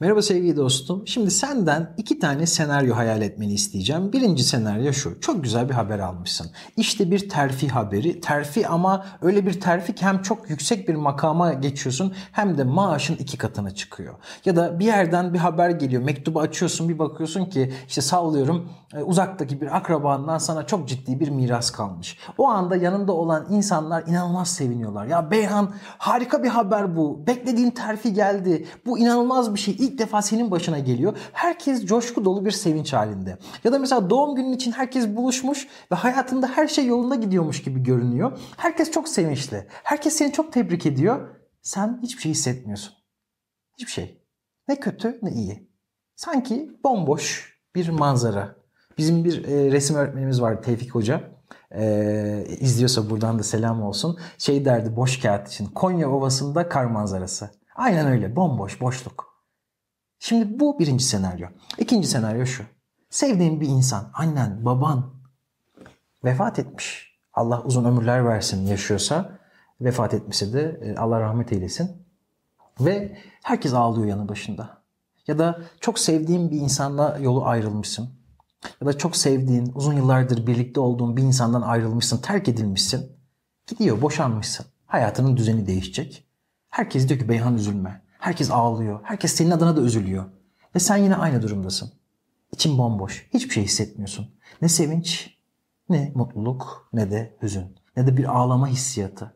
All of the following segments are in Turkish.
Merhaba sevgili dostum. Şimdi senden iki tane senaryo hayal etmeni isteyeceğim. Birinci senaryo şu. Çok güzel bir haber almışsın. İşte bir terfi haberi. Terfi ama öyle bir terfi ki hem çok yüksek bir makama geçiyorsun hem de maaşın iki katına çıkıyor. Ya da bir yerden bir haber geliyor. Mektubu açıyorsun bir bakıyorsun ki işte sallıyorum e, uzaktaki bir akrabandan sana çok ciddi bir miras kalmış. O anda yanında olan insanlar inanılmaz seviniyorlar. Ya Beyhan harika bir haber bu. Beklediğin terfi geldi. Bu inanılmaz bir şey şey ilk defa senin başına geliyor. Herkes coşku dolu bir sevinç halinde. Ya da mesela doğum günün için herkes buluşmuş ve hayatında her şey yolunda gidiyormuş gibi görünüyor. Herkes çok sevinçli. Herkes seni çok tebrik ediyor. Sen hiçbir şey hissetmiyorsun. Hiçbir şey. Ne kötü ne iyi. Sanki bomboş bir manzara. Bizim bir e, resim öğretmenimiz vardı Tevfik Hoca e, izliyorsa buradan da selam olsun. Şey derdi boş kağıt için Konya Ovası'nda kar manzarası. Aynen öyle bomboş boşluk. Şimdi bu birinci senaryo. İkinci senaryo şu. Sevdiğin bir insan, annen, baban vefat etmiş. Allah uzun ömürler versin yaşıyorsa. Vefat etmişse de e, Allah rahmet eylesin. Ve herkes ağlıyor yanı başında. Ya da çok sevdiğin bir insanla yolu ayrılmışsın. Ya da çok sevdiğin, uzun yıllardır birlikte olduğun bir insandan ayrılmışsın, terk edilmişsin. Gidiyor, boşanmışsın. Hayatının düzeni değişecek. Herkes diyor ki Beyhan üzülme. Herkes ağlıyor. Herkes senin adına da üzülüyor. Ve sen yine aynı durumdasın. İçin bomboş. Hiçbir şey hissetmiyorsun. Ne sevinç, ne mutluluk, ne de hüzün. Ne de bir ağlama hissiyatı.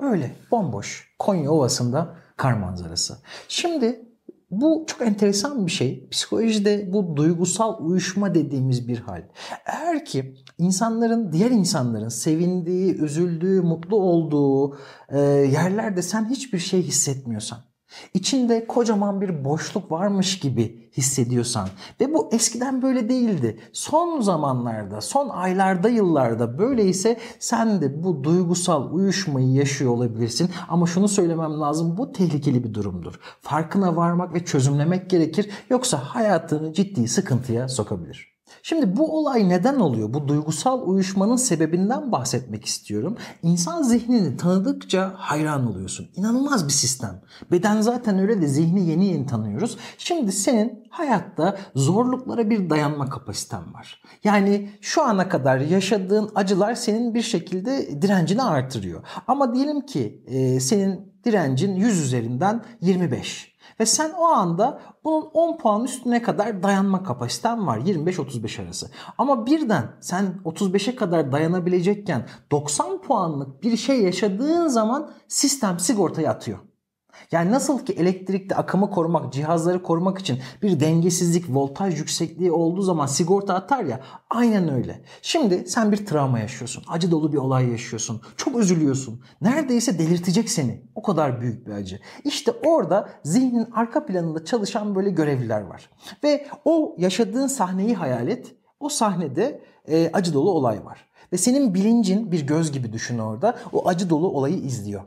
Öyle bomboş. Konya Ovası'nda kar manzarası. Şimdi bu çok enteresan bir şey. Psikolojide bu duygusal uyuşma dediğimiz bir hal. Eğer ki insanların, diğer insanların sevindiği, üzüldüğü, mutlu olduğu yerlerde sen hiçbir şey hissetmiyorsan, İçinde kocaman bir boşluk varmış gibi hissediyorsan ve bu eskiden böyle değildi. Son zamanlarda, son aylarda, yıllarda böyleyse sen de bu duygusal uyuşmayı yaşıyor olabilirsin. Ama şunu söylemem lazım bu tehlikeli bir durumdur. Farkına varmak ve çözümlemek gerekir yoksa hayatını ciddi sıkıntıya sokabilir. Şimdi bu olay neden oluyor? Bu duygusal uyuşmanın sebebinden bahsetmek istiyorum. İnsan zihnini tanıdıkça hayran oluyorsun. İnanılmaz bir sistem. Beden zaten öyle de zihni yeni yeni tanıyoruz. Şimdi senin hayatta zorluklara bir dayanma kapasiten var. Yani şu ana kadar yaşadığın acılar senin bir şekilde direncini artırıyor. Ama diyelim ki e, senin direncin 100 üzerinden 25. Ve sen o anda bunun 10 puan üstüne kadar dayanma kapasiten var 25-35 arası. Ama birden sen 35'e kadar dayanabilecekken 90 puanlık bir şey yaşadığın zaman sistem sigortayı atıyor. Yani nasıl ki elektrikte akımı korumak, cihazları korumak için bir dengesizlik, voltaj yüksekliği olduğu zaman sigorta atar ya aynen öyle. Şimdi sen bir travma yaşıyorsun, acı dolu bir olay yaşıyorsun, çok üzülüyorsun. Neredeyse delirtecek seni. O kadar büyük bir acı. İşte orada zihnin arka planında çalışan böyle görevliler var. Ve o yaşadığın sahneyi hayal et. O sahnede e, acı dolu olay var. Ve senin bilincin bir göz gibi düşün orada. O acı dolu olayı izliyor.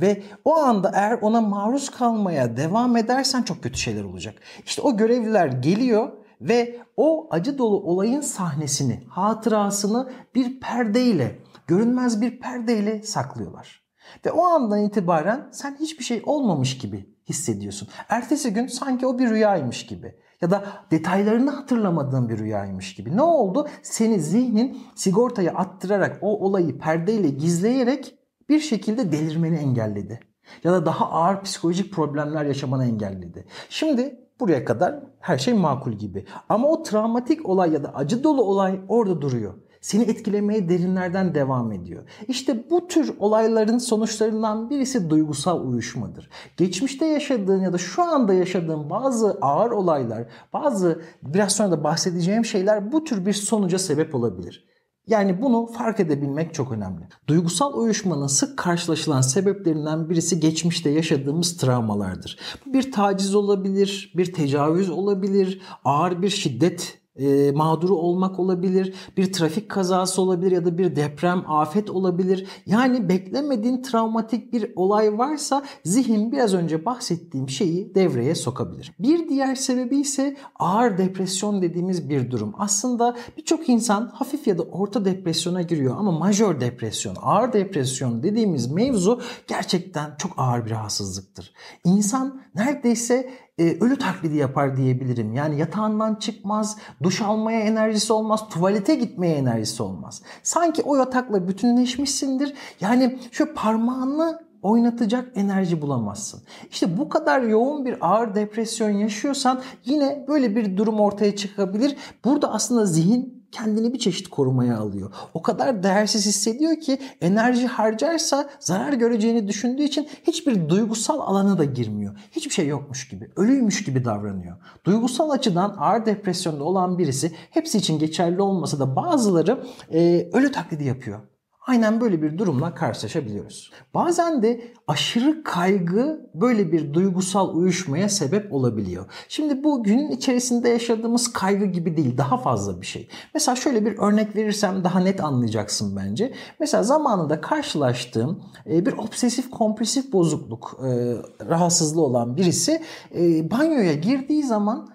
Ve o anda eğer ona maruz kalmaya devam edersen çok kötü şeyler olacak. İşte o görevliler geliyor ve o acı dolu olayın sahnesini, hatırasını bir perdeyle, görünmez bir perdeyle saklıyorlar. Ve o andan itibaren sen hiçbir şey olmamış gibi hissediyorsun. Ertesi gün sanki o bir rüyaymış gibi ya da detaylarını hatırlamadığın bir rüyaymış gibi. Ne oldu? Seni zihnin sigortaya attırarak o olayı perdeyle gizleyerek bir şekilde delirmeni engelledi. Ya da daha ağır psikolojik problemler yaşamanı engelledi. Şimdi buraya kadar her şey makul gibi. Ama o travmatik olay ya da acı dolu olay orada duruyor. Seni etkilemeye derinlerden devam ediyor. İşte bu tür olayların sonuçlarından birisi duygusal uyuşmadır. Geçmişte yaşadığın ya da şu anda yaşadığın bazı ağır olaylar, bazı biraz sonra da bahsedeceğim şeyler bu tür bir sonuca sebep olabilir. Yani bunu fark edebilmek çok önemli. Duygusal uyuşmanın sık karşılaşılan sebeplerinden birisi geçmişte yaşadığımız travmalardır. Bir taciz olabilir, bir tecavüz olabilir, ağır bir şiddet e, mağduru olmak olabilir, bir trafik kazası olabilir ya da bir deprem, afet olabilir. Yani beklemediğin travmatik bir olay varsa zihin biraz önce bahsettiğim şeyi devreye sokabilir. Bir diğer sebebi ise ağır depresyon dediğimiz bir durum. Aslında birçok insan hafif ya da orta depresyona giriyor ama majör depresyon, ağır depresyon dediğimiz mevzu gerçekten çok ağır bir rahatsızlıktır. İnsan neredeyse e, ölü taklidi yapar diyebilirim. Yani yatağından çıkmaz, Duş almaya enerjisi olmaz, tuvalete gitmeye enerjisi olmaz. Sanki o yatakla bütünleşmişsindir. Yani şu parmağını oynatacak enerji bulamazsın. İşte bu kadar yoğun bir ağır depresyon yaşıyorsan yine böyle bir durum ortaya çıkabilir. Burada aslında zihin kendini bir çeşit korumaya alıyor. O kadar değersiz hissediyor ki enerji harcarsa zarar göreceğini düşündüğü için hiçbir duygusal alana da girmiyor. Hiçbir şey yokmuş gibi, ölüymüş gibi davranıyor. Duygusal açıdan ağır depresyonda olan birisi hepsi için geçerli olmasa da bazıları e, ölü taklidi yapıyor. Aynen böyle bir durumla karşılaşabiliyoruz. Bazen de aşırı kaygı böyle bir duygusal uyuşmaya sebep olabiliyor. Şimdi bu günün içerisinde yaşadığımız kaygı gibi değil daha fazla bir şey. Mesela şöyle bir örnek verirsem daha net anlayacaksın bence. Mesela zamanında karşılaştığım e, bir obsesif kompulsif bozukluk e, rahatsızlığı olan birisi e, banyoya girdiği zaman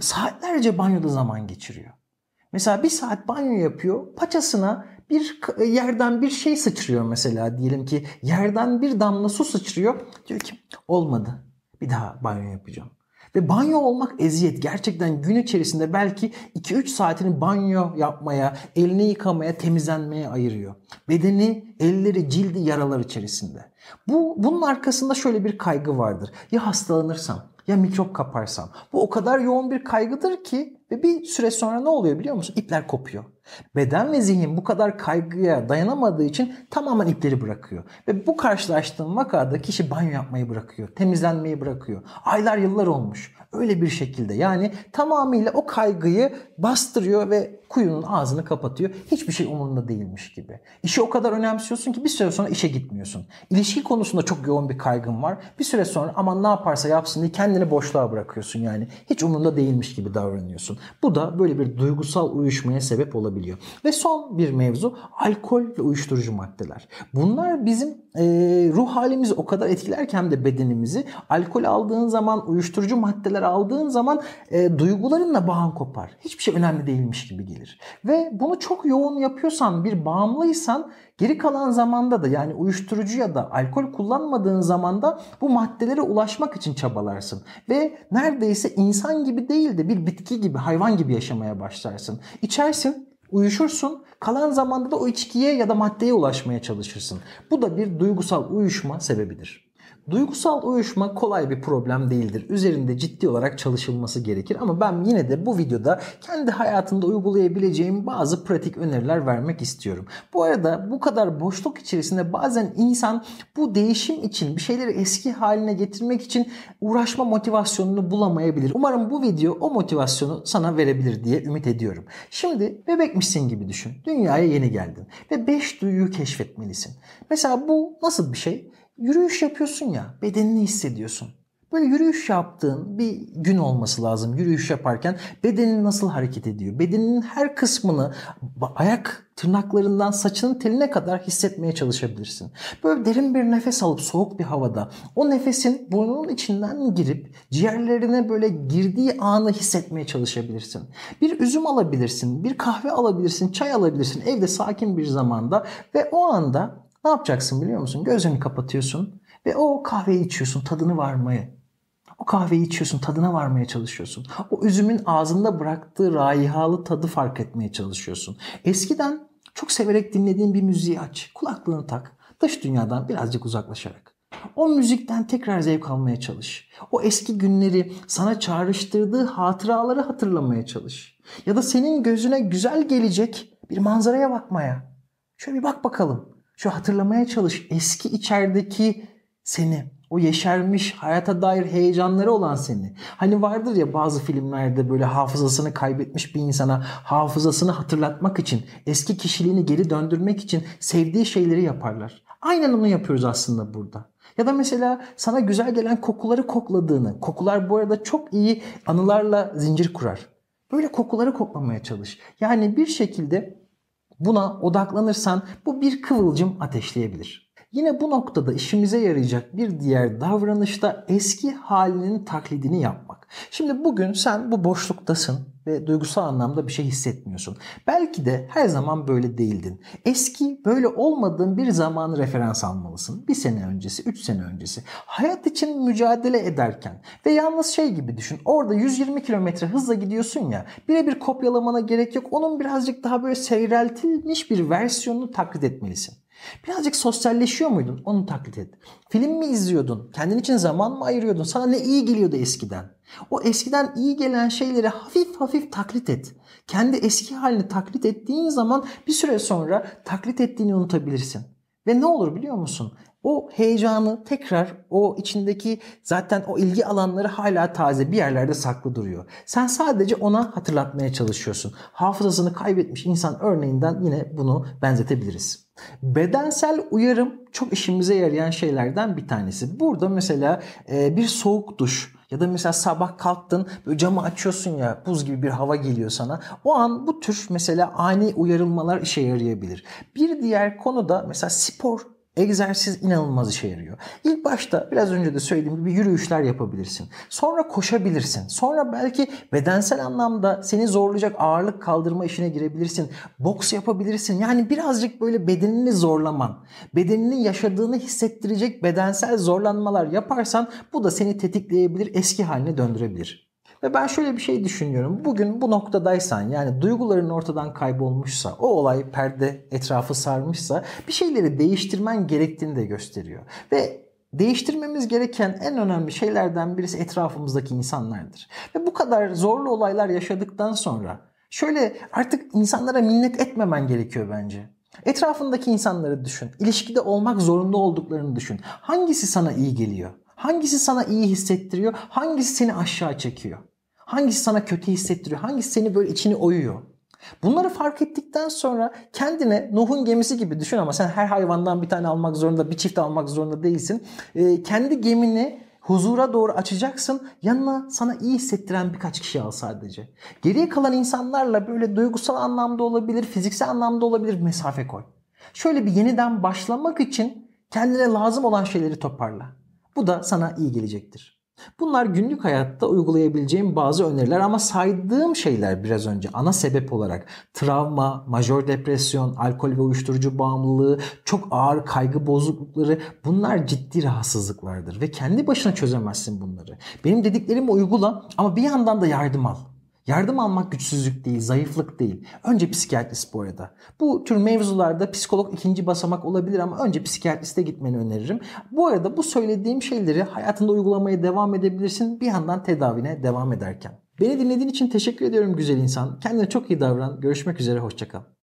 saatlerce banyoda zaman geçiriyor. Mesela bir saat banyo yapıyor paçasına bir yerden bir şey sıçrıyor mesela diyelim ki yerden bir damla su sıçrıyor. Diyor ki olmadı. Bir daha banyo yapacağım. Ve banyo olmak eziyet. Gerçekten gün içerisinde belki 2-3 saatini banyo yapmaya, elini yıkamaya, temizlenmeye ayırıyor. Bedeni, elleri, cildi yaralar içerisinde. Bu bunun arkasında şöyle bir kaygı vardır. Ya hastalanırsam, ya mikrop kaparsam. Bu o kadar yoğun bir kaygıdır ki ve bir süre sonra ne oluyor biliyor musun? İpler kopuyor. Beden ve zihin bu kadar kaygıya dayanamadığı için tamamen ipleri bırakıyor. Ve bu karşılaştığım vakada kişi banyo yapmayı bırakıyor, temizlenmeyi bırakıyor. Aylar yıllar olmuş. Öyle bir şekilde yani tamamıyla o kaygıyı bastırıyor ve kuyunun ağzını kapatıyor. Hiçbir şey umurunda değilmiş gibi. İşi o kadar önemsiyorsun ki bir süre sonra işe gitmiyorsun. İlişki konusunda çok yoğun bir kaygın var. Bir süre sonra aman ne yaparsa yapsın diye kendini boşluğa bırakıyorsun yani. Hiç umurunda değilmiş gibi davranıyorsun olmuyorsun. Bu da böyle bir duygusal uyuşmaya sebep olabiliyor. Ve son bir mevzu alkol ve uyuşturucu maddeler. Bunlar bizim e, ruh halimizi o kadar etkilerken de bedenimizi alkol aldığın zaman, uyuşturucu maddeler aldığın zaman e, duygularınla bağın kopar. Hiçbir şey önemli değilmiş gibi gelir. Ve bunu çok yoğun yapıyorsan, bir bağımlıysan Geri kalan zamanda da yani uyuşturucu ya da alkol kullanmadığın zamanda bu maddelere ulaşmak için çabalarsın. Ve neredeyse insan gibi değil de bir bitki gibi, hayvan gibi yaşamaya başlarsın. İçersin, uyuşursun, kalan zamanda da o içkiye ya da maddeye ulaşmaya çalışırsın. Bu da bir duygusal uyuşma sebebidir. Duygusal uyuşma kolay bir problem değildir. Üzerinde ciddi olarak çalışılması gerekir ama ben yine de bu videoda kendi hayatımda uygulayabileceğim bazı pratik öneriler vermek istiyorum. Bu arada bu kadar boşluk içerisinde bazen insan bu değişim için bir şeyleri eski haline getirmek için uğraşma motivasyonunu bulamayabilir. Umarım bu video o motivasyonu sana verebilir diye ümit ediyorum. Şimdi bebekmişsin gibi düşün. Dünyaya yeni geldin ve 5 duyuyu keşfetmelisin. Mesela bu nasıl bir şey? Yürüyüş yapıyorsun ya bedenini hissediyorsun. Böyle yürüyüş yaptığın bir gün olması lazım. Yürüyüş yaparken bedenin nasıl hareket ediyor? Bedeninin her kısmını ayak tırnaklarından saçının teline kadar hissetmeye çalışabilirsin. Böyle derin bir nefes alıp soğuk bir havada o nefesin burnunun içinden girip ciğerlerine böyle girdiği anı hissetmeye çalışabilirsin. Bir üzüm alabilirsin, bir kahve alabilirsin, çay alabilirsin evde sakin bir zamanda ve o anda ne yapacaksın biliyor musun? Gözünü kapatıyorsun ve o kahveyi içiyorsun tadını varmaya. O kahveyi içiyorsun tadına varmaya çalışıyorsun. O üzümün ağzında bıraktığı raihalı tadı fark etmeye çalışıyorsun. Eskiden çok severek dinlediğin bir müziği aç. Kulaklığını tak. Dış dünyadan birazcık uzaklaşarak. O müzikten tekrar zevk almaya çalış. O eski günleri sana çağrıştırdığı hatıraları hatırlamaya çalış. Ya da senin gözüne güzel gelecek bir manzaraya bakmaya. Şöyle bir bak bakalım. Şu hatırlamaya çalış eski içerideki seni. O yeşermiş hayata dair heyecanları olan seni. Hani vardır ya bazı filmlerde böyle hafızasını kaybetmiş bir insana hafızasını hatırlatmak için, eski kişiliğini geri döndürmek için sevdiği şeyleri yaparlar. Aynen onu yapıyoruz aslında burada. Ya da mesela sana güzel gelen kokuları kokladığını, kokular bu arada çok iyi anılarla zincir kurar. Böyle kokuları koklamaya çalış. Yani bir şekilde Buna odaklanırsan bu bir kıvılcım ateşleyebilir. Yine bu noktada işimize yarayacak bir diğer davranış da eski halinin taklidini yapmak. Şimdi bugün sen bu boşluktasın ve duygusal anlamda bir şey hissetmiyorsun. Belki de her zaman böyle değildin. Eski böyle olmadığın bir zamanı referans almalısın. Bir sene öncesi, üç sene öncesi. Hayat için mücadele ederken ve yalnız şey gibi düşün. Orada 120 kilometre hızla gidiyorsun ya. Birebir kopyalamana gerek yok. Onun birazcık daha böyle seyreltilmiş bir versiyonunu taklit etmelisin. Birazcık sosyalleşiyor muydun? Onu taklit et. Film mi izliyordun? Kendin için zaman mı ayırıyordun? Sana ne iyi geliyordu eskiden? O eskiden iyi gelen şeyleri hafif hafif taklit et. Kendi eski halini taklit ettiğin zaman bir süre sonra taklit ettiğini unutabilirsin. Ve ne olur biliyor musun? O heyecanı tekrar o içindeki zaten o ilgi alanları hala taze bir yerlerde saklı duruyor. Sen sadece ona hatırlatmaya çalışıyorsun. Hafızasını kaybetmiş insan örneğinden yine bunu benzetebiliriz. Bedensel uyarım çok işimize yarayan şeylerden bir tanesi. Burada mesela e, bir soğuk duş ya da mesela sabah kalktın böyle camı açıyorsun ya buz gibi bir hava geliyor sana. O an bu tür mesela ani uyarılmalar işe yarayabilir. Bir diğer konu da mesela spor Egzersiz inanılmaz işe yarıyor. İlk başta biraz önce de söylediğim gibi yürüyüşler yapabilirsin. Sonra koşabilirsin. Sonra belki bedensel anlamda seni zorlayacak ağırlık kaldırma işine girebilirsin. Boks yapabilirsin. Yani birazcık böyle bedenini zorlaman, bedeninin yaşadığını hissettirecek bedensel zorlanmalar yaparsan bu da seni tetikleyebilir, eski haline döndürebilir. Ve ben şöyle bir şey düşünüyorum. Bugün bu noktadaysan yani duyguların ortadan kaybolmuşsa, o olay perde etrafı sarmışsa bir şeyleri değiştirmen gerektiğini de gösteriyor. Ve değiştirmemiz gereken en önemli şeylerden birisi etrafımızdaki insanlardır. Ve bu kadar zorlu olaylar yaşadıktan sonra şöyle artık insanlara minnet etmemen gerekiyor bence. Etrafındaki insanları düşün. İlişkide olmak zorunda olduklarını düşün. Hangisi sana iyi geliyor? Hangisi sana iyi hissettiriyor? Hangisi seni aşağı çekiyor? Hangisi sana kötü hissettiriyor? Hangisi seni böyle içini oyuyor? Bunları fark ettikten sonra kendine Nuh'un gemisi gibi düşün ama sen her hayvandan bir tane almak zorunda, bir çift almak zorunda değilsin. Ee, kendi gemini huzura doğru açacaksın. Yanına sana iyi hissettiren birkaç kişi al sadece. Geriye kalan insanlarla böyle duygusal anlamda olabilir, fiziksel anlamda olabilir mesafe koy. Şöyle bir yeniden başlamak için kendine lazım olan şeyleri toparla. Bu da sana iyi gelecektir. Bunlar günlük hayatta uygulayabileceğim bazı öneriler ama saydığım şeyler biraz önce ana sebep olarak travma, majör depresyon, alkol ve uyuşturucu bağımlılığı, çok ağır kaygı bozuklukları bunlar ciddi rahatsızlıklardır ve kendi başına çözemezsin bunları. Benim dediklerimi uygula ama bir yandan da yardım al. Yardım almak güçsüzlük değil, zayıflık değil. Önce psikiyatrist bu arada. Bu tür mevzularda psikolog ikinci basamak olabilir ama önce psikiyatriste gitmeni öneririm. Bu arada bu söylediğim şeyleri hayatında uygulamaya devam edebilirsin bir yandan tedavine devam ederken. Beni dinlediğin için teşekkür ediyorum güzel insan. Kendine çok iyi davran. Görüşmek üzere, hoşçakal.